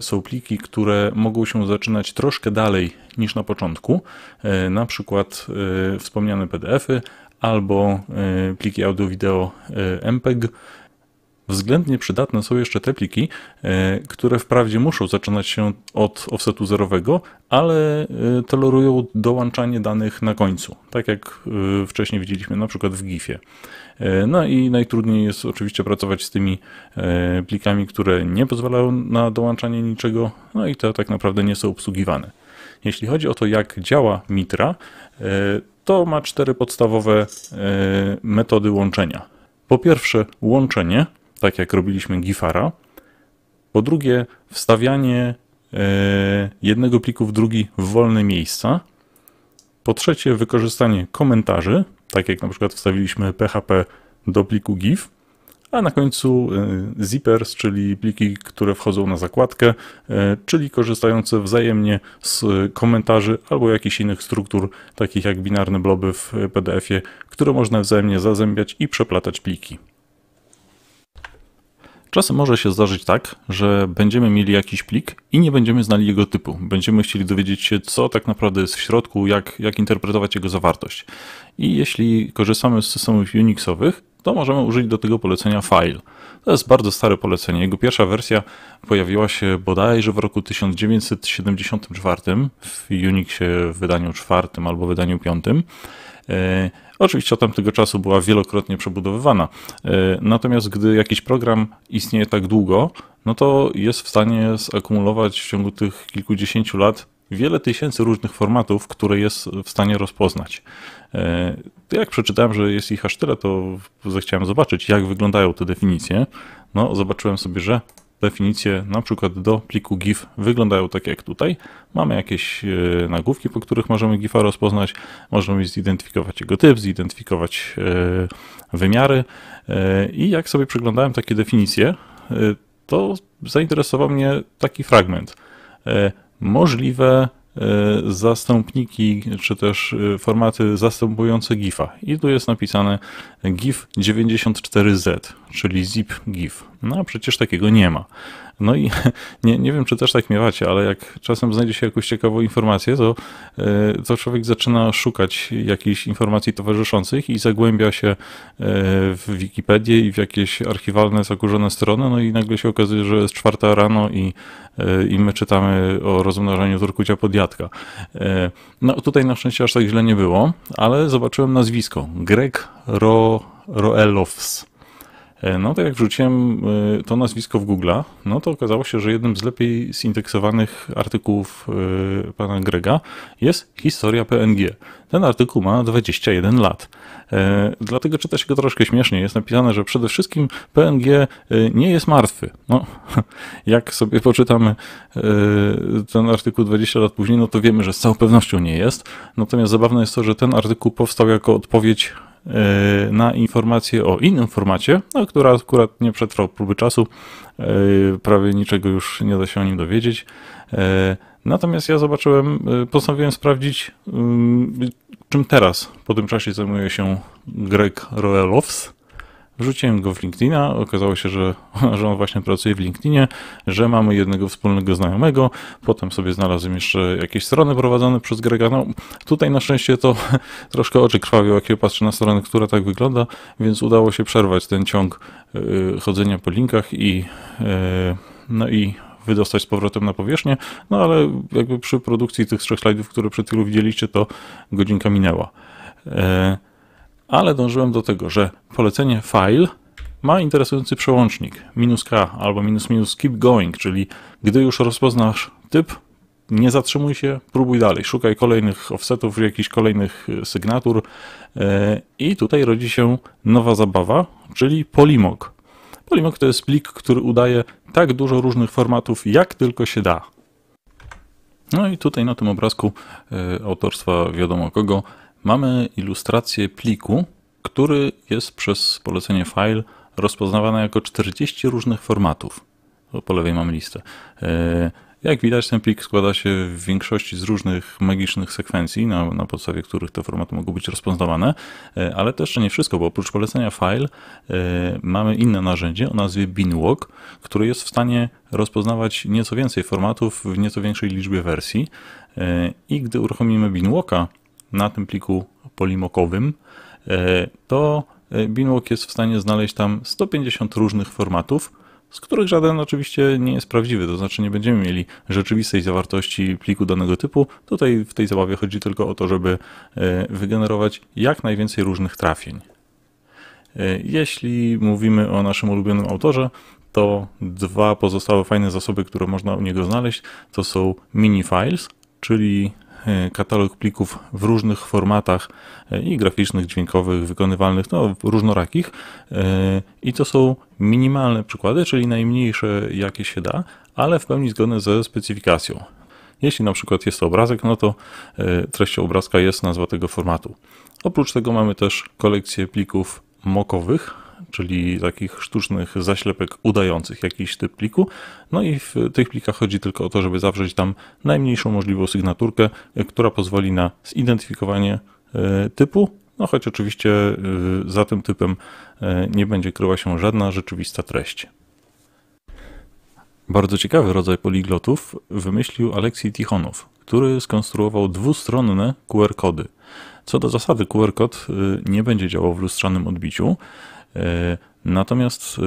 są pliki, które mogą się zaczynać troszkę dalej niż na początku, na przykład wspomniane PDFy albo pliki audio-wideo MPEG, Względnie przydatne są jeszcze te pliki, e, które wprawdzie muszą zaczynać się od offsetu zerowego, ale e, tolerują dołączanie danych na końcu, tak jak e, wcześniej widzieliśmy na przykład w GIF-ie. No i najtrudniej jest oczywiście pracować z tymi plikami, które nie pozwalają na dołączanie niczego, no i te tak naprawdę nie są obsługiwane. Jeśli chodzi o to, jak działa Mitra, to ma cztery podstawowe metody łączenia. Po pierwsze, łączenie, tak jak robiliśmy Gifara. Po drugie, wstawianie e, jednego pliku w drugi w wolne miejsca. Po trzecie, wykorzystanie komentarzy, tak jak na przykład wstawiliśmy PHP do pliku GIF. A na końcu e, zippers, czyli pliki, które wchodzą na zakładkę, e, czyli korzystające wzajemnie z komentarzy albo jakichś innych struktur, takich jak binarne bloby w PDF-ie, które można wzajemnie zazębiać i przeplatać pliki. Czasem może się zdarzyć tak, że będziemy mieli jakiś plik i nie będziemy znali jego typu. Będziemy chcieli dowiedzieć się, co tak naprawdę jest w środku, jak, jak interpretować jego zawartość. I jeśli korzystamy z systemów Unixowych, to możemy użyć do tego polecenia file. To jest bardzo stare polecenie. Jego pierwsza wersja pojawiła się bodajże w roku 1974 w Unixie w wydaniu czwartym albo wydaniu piątym. E, Oczywiście od tamtego czasu była wielokrotnie przebudowywana. E, natomiast gdy jakiś program istnieje tak długo, no to jest w stanie zakumulować w ciągu tych kilkudziesięciu lat wiele tysięcy różnych formatów, które jest w stanie rozpoznać. E, jak przeczytałem, że jest ich aż tyle, to zechciałem zobaczyć, jak wyglądają te definicje. No, zobaczyłem sobie, że definicje na przykład do pliku GIF wyglądają tak jak tutaj. Mamy jakieś e, nagłówki, po których możemy GIFa rozpoznać, możemy zidentyfikować jego typ, zidentyfikować e, wymiary e, i jak sobie przeglądałem takie definicje, to zainteresował mnie taki fragment. Możliwe E, zastąpniki, czy też e, formaty zastępujące GIFa. I tu jest napisane GIF 94Z, czyli zip GIF. No a przecież takiego nie ma. No i nie, nie wiem, czy też tak miewacie, ale jak czasem znajdzie się jakąś ciekawą informację, to, e, to człowiek zaczyna szukać jakichś informacji towarzyszących i zagłębia się e, w Wikipedię i w jakieś archiwalne, zakurzone strony, no i nagle się okazuje, że jest czwarta rano i, e, i my czytamy o rozmnażaniu turkucia podjadka. No tutaj na szczęście aż tak źle nie było, ale zobaczyłem nazwisko. Greg Ro, Roelofs E, no to jak wrzuciłem e, to nazwisko w Google, no to okazało się, że jednym z lepiej zindeksowanych artykułów e, pana Grega jest historia PNG. Ten artykuł ma 21 lat. Dlatego czyta się go troszkę śmiesznie. Jest napisane, że przede wszystkim PNG nie jest martwy. No, jak sobie poczytamy ten artykuł 20 lat później, no to wiemy, że z całą pewnością nie jest. Natomiast zabawne jest to, że ten artykuł powstał jako odpowiedź E, na informację o innym formacie, no, która akurat nie przetrwał próby czasu. E, prawie niczego już nie da się o nim dowiedzieć. E, natomiast ja zobaczyłem, postanowiłem sprawdzić, mm, czym teraz po tym czasie zajmuje się Greg Roelows. Wrzuciłem go w LinkedIna, okazało się, że, że on właśnie pracuje w LinkedInie, że mamy jednego wspólnego znajomego, potem sobie znalazłem jeszcze jakieś strony prowadzone przez Grega. No, tutaj na szczęście to troszkę oczy krwawią, jak patrzę na stronę, która tak wygląda, więc udało się przerwać ten ciąg e, chodzenia po linkach i, e, no i wydostać z powrotem na powierzchnię, no ale jakby przy produkcji tych trzech slajdów, które przed chwilą widzieliście, to godzinka minęła. E, ale dążyłem do tego, że polecenie file ma interesujący przełącznik minus k albo minus minus keep going, czyli gdy już rozpoznasz typ, nie zatrzymuj się, próbuj dalej, szukaj kolejnych offsetów, jakichś kolejnych y, sygnatur y, i tutaj rodzi się nowa zabawa, czyli polimog. Polimog to jest plik, który udaje tak dużo różnych formatów, jak tylko się da. No i tutaj na tym obrazku y, autorstwa wiadomo kogo mamy ilustrację pliku, który jest przez polecenie file rozpoznawany jako 40 różnych formatów. Po lewej mam listę. E, jak widać, ten plik składa się w większości z różnych magicznych sekwencji, na, na, podstawie których te formaty mogą być rozpoznawane, e, ale to jeszcze nie wszystko, bo oprócz polecenia file e, mamy inne narzędzie o nazwie Binwalk, które jest w stanie rozpoznawać nieco więcej formatów w nieco większej liczbie wersji. I gdy uruchomimy Binwalka, na tym pliku polimokowym, e, to e, Binwalk jest w stanie znaleźć tam 150 różnych formatów, z których żaden oczywiście nie jest prawdziwy, to znaczy nie będziemy mieli rzeczywistej zawartości pliku danego typu. Tutaj w tej zabawie chodzi tylko o to, żeby e, wygenerować jak najwięcej różnych trafień. Jeśli mówimy o naszym ulubionym autorze, to dwa pozostałe fajne zasoby, które można u niego znaleźć, to są mini files, czyli E, katalog plików w różnych formatach e, i graficznych, dźwiękowych, wykonywalnych, no różnorakich e, i to są minimalne przykłady, czyli najmniejsze jakie się da, ale w pełni zgodne ze specyfikacją. Jeśli na przykład jest to obrazek, no to treścią obrazka jest nazwa tego formatu. Oprócz tego mamy też kolekcję plików mokowych, czyli takich sztucznych zaślepek udających jakiś typ pliku. No i w tych plikach chodzi tylko o to, żeby zawrzeć tam najmniejszą możliwą sygnaturkę, e, która pozwoli na zidentyfikowanie e, typu. No choć oczywiście e, za tym typem nie będzie kryła się żadna rzeczywista treść. Bardzo ciekawy rodzaj poliglotów wymyślił Aleksiej Tichonow, który skonstruował dwustronne QR-kody. Co do zasady, QR-kod nie będzie działał w lustrzanym odbiciu, E, natomiast e,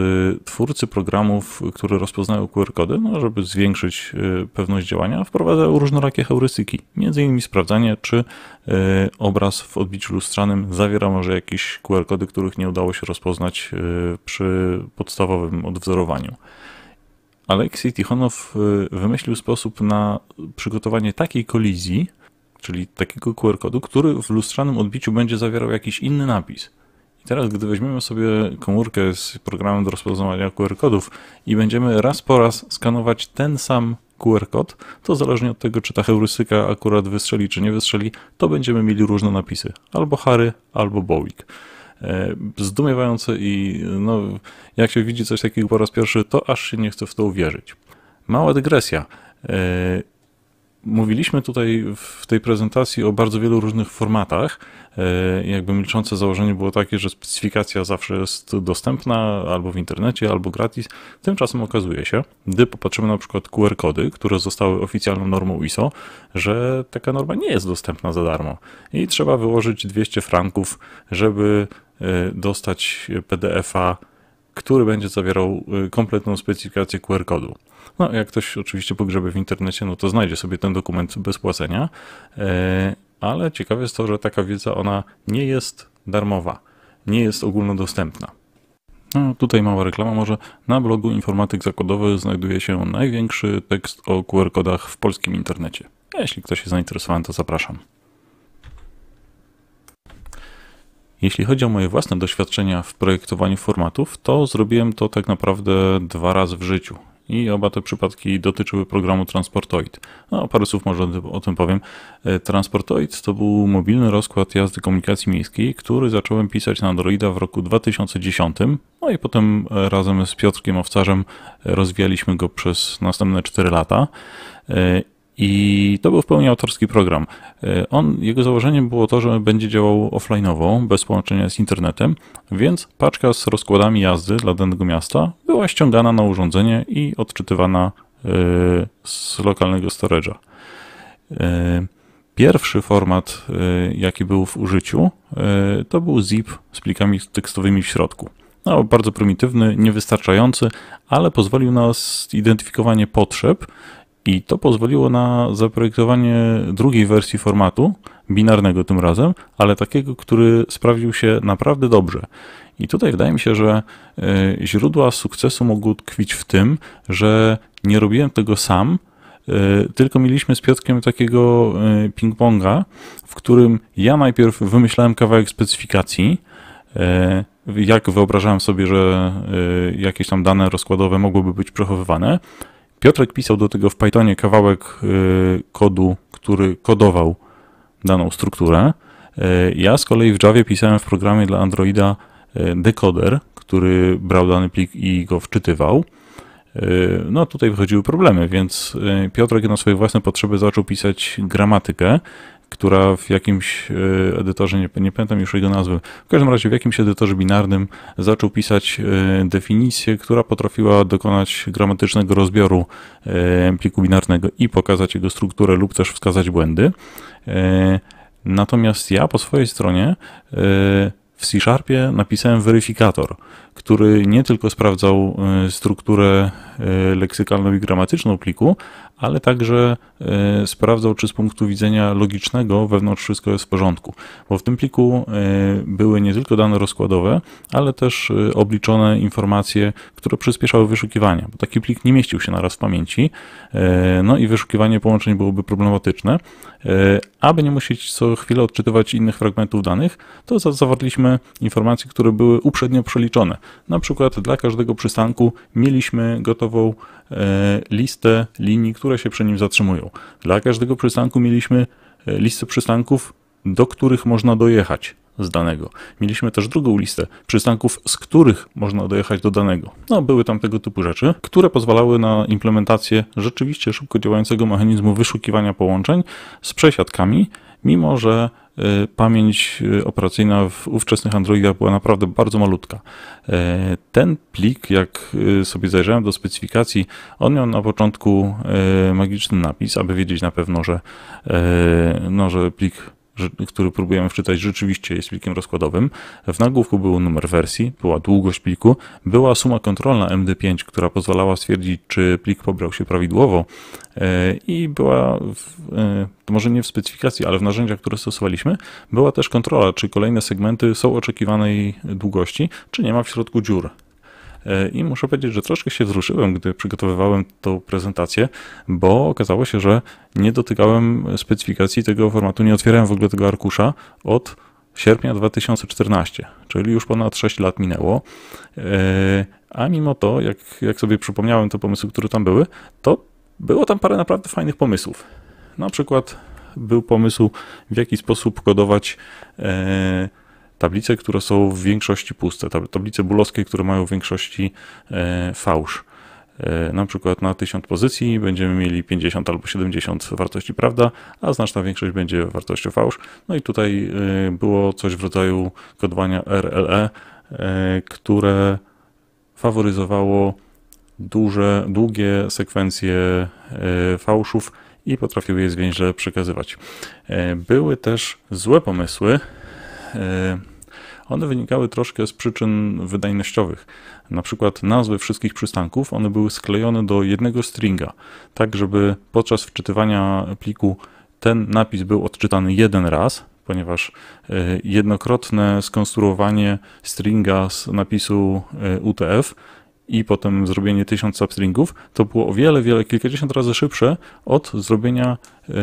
twórcy programów, które rozpoznają QR-kody, no, żeby zwiększyć e, pewność działania, wprowadzają różnorakie heurystyki. Między innymi sprawdzanie, czy obraz w odbiciu lustranym zawiera może jakieś QR-kody, których nie udało się rozpoznać przy podstawowym odwzorowaniu. Aleksiej Tichonow wymyślił sposób na przygotowanie takiej kolizji, czyli takiego QR-kodu, który w lustrzanym odbiciu będzie zawierał jakiś inny napis. I teraz, gdy weźmiemy sobie komórkę z programem do rozpoznawania QR-kodów i będziemy raz po raz skanować ten sam QR-kod, to zależnie od tego, czy ta heurystyka akurat wystrzeli, czy nie wystrzeli, to będziemy mieli różne napisy. Albo Harry, albo Bowik. E, zdumiewające i no, jak się widzi coś takiego po raz pierwszy, to aż się nie chce w to uwierzyć. Mała dygresja. E, Mówiliśmy tutaj w tej prezentacji o bardzo wielu różnych formatach. E, jakby milczące założenie było takie, że specyfikacja zawsze jest dostępna albo w internecie, albo gratis. Tymczasem okazuje się, gdy popatrzymy na przykład QR-kody, które zostały oficjalną normą ISO, że taka norma nie jest dostępna za darmo i trzeba wyłożyć 200 franków, żeby e, dostać PDF-a, który będzie zawierał e, kompletną specyfikację QR-kodu. No, jak ktoś oczywiście pogrzebie w internecie, no to znajdzie sobie ten dokument bez płacenia, e, ale ciekawe jest to, że taka wiedza ona nie jest darmowa, nie jest ogólnodostępna. No, tutaj mała reklama może. Na blogu Informatyk Zakładowy znajduje się największy tekst o QR-kodach w polskim internecie. Jeśli ktoś jest zainteresowany, to zapraszam. Jeśli chodzi o moje własne doświadczenia w projektowaniu formatów, to zrobiłem to tak naprawdę dwa razy w życiu i oba te przypadki dotyczyły programu Transportoid. No, parę słów może o tym powiem. E, Transportoid to był mobilny rozkład jazdy komunikacji miejskiej, który zacząłem pisać na Androida w roku 2010. No i potem e, razem z Piotrkiem Owcarzem e, rozwijaliśmy go przez następne 4 lata. I to był w pełni autorski program. E, on, jego założeniem było to, że będzie działał offline'owo, bez połączenia z internetem, więc paczka z rozkładami jazdy dla danego miasta była ściągana na urządzenie i odczytywana e, z lokalnego storage'a. E, pierwszy format, jaki był w użyciu, to był zip z plikami tekstowymi w środku. No, bardzo prymitywny, niewystarczający, ale pozwolił na zidentyfikowanie potrzeb i to pozwoliło na zaprojektowanie drugiej wersji formatu, binarnego tym razem, ale takiego, który sprawdził się naprawdę dobrze. I tutaj wydaje mi się, że e, źródła sukcesu mogą tkwić w tym, że nie robiłem tego sam, e, tylko mieliśmy z piotkiem takiego e, ping-ponga, w którym ja najpierw wymyślałem kawałek specyfikacji, jak wyobrażałem sobie, że jakieś tam dane rozkładowe mogłyby być przechowywane, Piotrek pisał do tego w Pythonie kawałek y, kodu, który kodował daną strukturę. Y, ja z kolei w Java pisałem w programie dla Androida y, dekoder, który brał dany plik i go wczytywał. No tutaj wychodziły problemy, więc Piotrek na swoje własne potrzeby zaczął pisać gramatykę która w jakimś e, edytorze, nie, nie, pamiętam już jego nazwy, w każdym razie w jakimś edytorze binarnym zaczął pisać e, definicję, która potrafiła dokonać gramatycznego rozbioru e, pliku binarnego i pokazać jego strukturę lub też wskazać błędy. Natomiast ja po swojej stronie w C-Sharpie napisałem weryfikator, który nie tylko sprawdzał strukturę leksykalną i gramatyczną pliku, ale także e, sprawdzał, czy z punktu widzenia logicznego wewnątrz wszystko jest w porządku, bo w tym pliku e, były nie tylko dane rozkładowe, ale też e, obliczone informacje, które przyspieszały wyszukiwania. bo taki plik nie mieścił się naraz w pamięci, no i wyszukiwanie połączeń byłoby problematyczne. Aby nie musieć co chwilę odczytywać innych fragmentów danych, to zawarliśmy informacje, które były uprzednio przeliczone. Na przykład dla każdego przystanku mieliśmy gotową listę linii, które które się przy nim zatrzymują. Dla każdego przystanku mieliśmy e, listę przystanków, do których można dojechać z danego. Mieliśmy też drugą listę przystanków, z których można dojechać do danego. No, były tam tego typu rzeczy, które pozwalały na implementację rzeczywiście szybko działającego mechanizmu wyszukiwania połączeń z przesiadkami, mimo że Y, pamięć y, operacyjna w ówczesnych Androidach była naprawdę bardzo malutka. Y, ten plik, jak sobie zajrzałem do specyfikacji, on miał na początku magiczny napis, aby wiedzieć na pewno, że, no, że plik który próbujemy wczytać, rzeczywiście jest plikiem rozkładowym. W nagłówku był numer wersji, była długość pliku, była suma kontrolna MD5, która pozwalała stwierdzić, czy plik pobrał się prawidłowo i była, w, e, to może nie w specyfikacji, ale w narzędziach, które stosowaliśmy, była też kontrola, czy kolejne segmenty są oczekiwanej długości, czy nie ma w środku dziur. E, I muszę powiedzieć, że troszkę się wzruszyłem, gdy przygotowywałem tą prezentację, bo okazało się, że nie dotykałem specyfikacji tego formatu, nie otwierałem w ogóle tego arkusza od sierpnia 2014, czyli już ponad 6 lat minęło. E, a mimo to, jak, jak sobie przypomniałem te pomysły, które tam były, to było tam parę naprawdę fajnych pomysłów. Na przykład był pomysł, w jaki sposób kodować e, tablice, które są w większości puste, tablice bulowskie, które mają w większości e, fałsz. E, na przykład na 1000 pozycji będziemy mieli 50 albo 70 wartości prawda, a znaczna większość będzie wartością fałsz. No i tutaj e, było coś w rodzaju kodowania RLE, e, które faworyzowało duże, długie sekwencje e, fałszów i potrafiły je zwięźle przekazywać. E, były też złe pomysły. E, one wynikały troszkę z przyczyn wydajnościowych. Na przykład nazwy wszystkich przystanków, one były sklejone do jednego stringa, tak żeby podczas wczytywania pliku ten napis był odczytany jeden raz, ponieważ jednokrotne skonstruowanie stringa z napisu UTF i potem zrobienie 1000 substringów, to było o wiele, wiele, kilkadziesiąt razy szybsze od zrobienia e,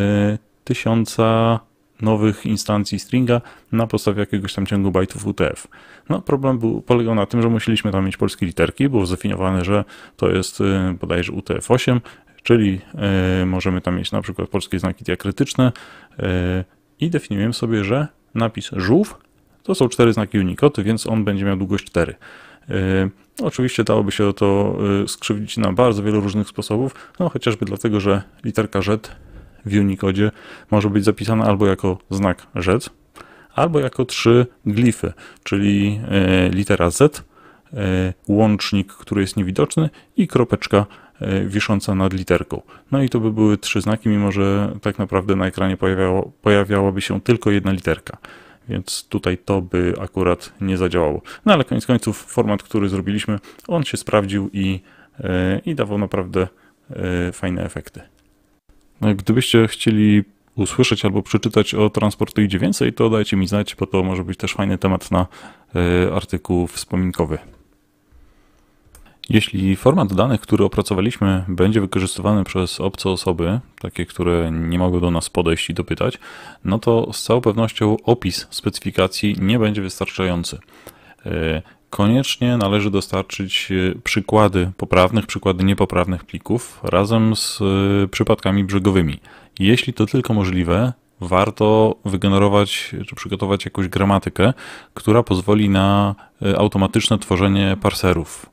tysiąca nowych instancji stringa na podstawie jakiegoś tam ciągu bajtów UTF. No, problem był, polegał na tym, że musieliśmy tam mieć polskie literki, było zdefiniowane, że to jest e, bodajże UTF-8, czyli y, możemy tam mieć na przykład polskie znaki diakrytyczne y, i definiujemy sobie, że napis żółw to są cztery znaki Unicode, więc on będzie miał długość 4. Oczywiście dałoby się to y, skrzywdzić na bardzo wielu różnych sposobów, no chociażby dlatego, że literka rzec w Unicode może być zapisana albo jako znak rzec, albo jako trzy glify, czyli y, litera Z, y, łącznik, który jest niewidoczny i kropeczka wisząca nad literką. No i to by były trzy znaki, mimo że tak naprawdę na ekranie pojawiało, pojawiałaby się tylko jedna literka więc tutaj to by akurat nie zadziałało. No ale koniec końców format, który zrobiliśmy, on się sprawdził i, e, i dawał naprawdę e, fajne efekty. No gdybyście chcieli usłyszeć albo przeczytać o transportu idzie więcej, to dajcie mi znać, bo to może być też fajny temat na e, artykuł wspominkowy. Jeśli format danych, który opracowaliśmy, będzie wykorzystywany przez obce osoby, takie, które nie mogą do nas podejść i dopytać, no to z całą pewnością opis specyfikacji nie będzie wystarczający. E, koniecznie należy dostarczyć e, przykłady poprawnych, przykłady niepoprawnych plików razem z e, przypadkami brzegowymi. Jeśli to tylko możliwe, warto wygenerować czy przygotować jakąś gramatykę, która pozwoli na automatyczne tworzenie parserów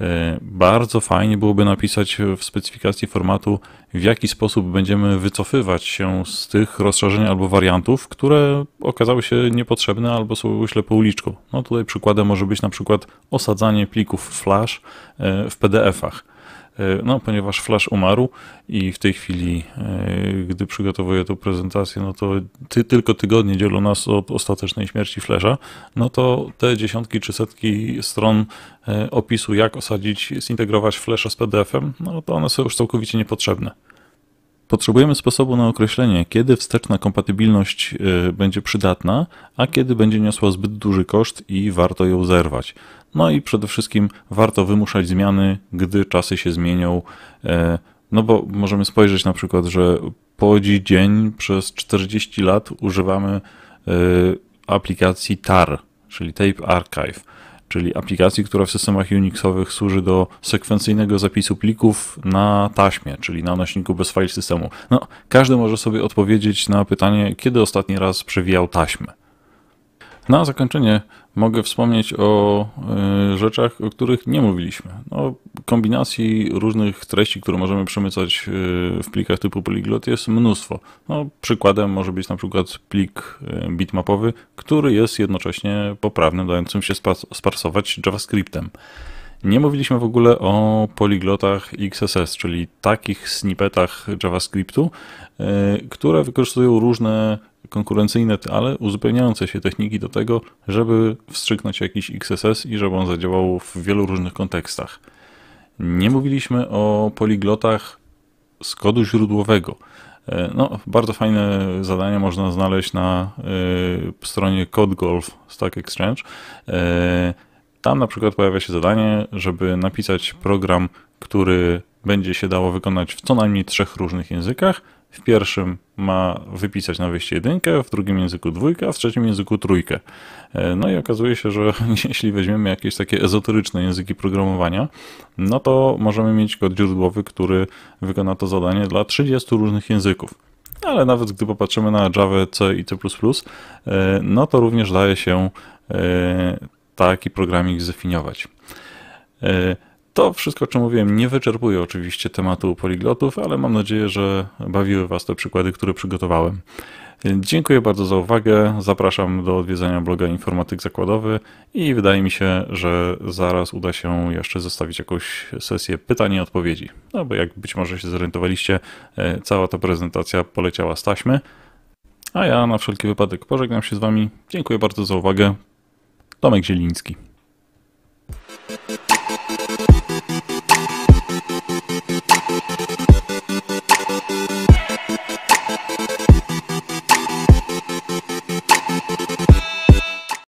E, bardzo fajnie byłoby napisać w specyfikacji formatu, w jaki sposób będziemy wycofywać się z tych rozszerzeń albo wariantów, które okazały się niepotrzebne albo są po uliczką. No tutaj przykładem może być na przykład osadzanie plików flash e, w PDF-ach. E, no ponieważ Flash umarł i w tej chwili, e, gdy przygotowuję tę prezentację, no to ty, tylko tygodnie dzielą nas od ostatecznej śmierci Flasha, no to te dziesiątki czy setki stron e, opisu, jak osadzić, zintegrować Flasha z PDF-em, no to one są już całkowicie niepotrzebne. Potrzebujemy sposobu na określenie, kiedy wsteczna kompatybilność będzie przydatna, a kiedy będzie niosła zbyt duży koszt i warto ją zerwać. No i przede wszystkim warto wymuszać zmiany, gdy czasy się zmienią. E, no bo możemy spojrzeć na przykład, że po dziś dzień przez 40 lat używamy e, aplikacji TAR, czyli Tape Archive, czyli aplikacji, która w systemach Unixowych służy do sekwencyjnego zapisu plików na taśmie, czyli na nośniku bez file systemu. No, każdy może sobie odpowiedzieć na pytanie, kiedy ostatni raz przewijał taśmę. Na zakończenie mogę wspomnieć o y, rzeczach, o których nie mówiliśmy. No kombinacji różnych treści, które możemy przemycać y, w plikach typu poliglot, jest mnóstwo. No, przykładem może być na przykład plik y, bitmapowy, który jest jednocześnie poprawnym, dającym się sparsować JavaScriptem. Nie mówiliśmy w ogóle o poliglotach XSS, czyli takich snippetach JavaScriptu, które wykorzystują różne konkurencyjne, ale uzupełniające się techniki do tego, żeby wstrzyknąć jakiś XSS i żeby on zadziałał w wielu różnych kontekstach. Nie mówiliśmy o poliglotach z kodu źródłowego. E, no, bardzo fajne zadanie można znaleźć na y, stronie CodeGolf Stack Exchange. Y, tam na przykład pojawia się zadanie, żeby napisać program, który będzie się dało wykonać w co najmniej trzech różnych językach, w pierwszym ma wypisać na wyjście jedynkę, w drugim języku dwójkę, a w trzecim języku trójkę. E, no i okazuje się, że jeśli weźmiemy jakieś takie ezoteryczne języki programowania, no to możemy mieć kod źródłowy, który wykona to zadanie dla 30 różnych języków. Ale nawet gdy popatrzymy na Java, C i C++, e, no to również daje się e, taki programik zdefiniować. To wszystko, o czym mówiłem, nie wyczerpuje oczywiście tematu poliglotów, ale mam nadzieję, że bawiły Was te przykłady, które przygotowałem. Dziękuję bardzo za uwagę. Zapraszam do odwiedzania bloga Informatyk Zakładowy i wydaje mi się, że zaraz uda się jeszcze zostawić jakąś sesję pytań i odpowiedzi. No bo jak być może się zorientowaliście, e, cała ta prezentacja poleciała z taśmy. A ja na wszelki wypadek pożegnam się z Wami. Dziękuję bardzo za uwagę. Tomek Zieliński.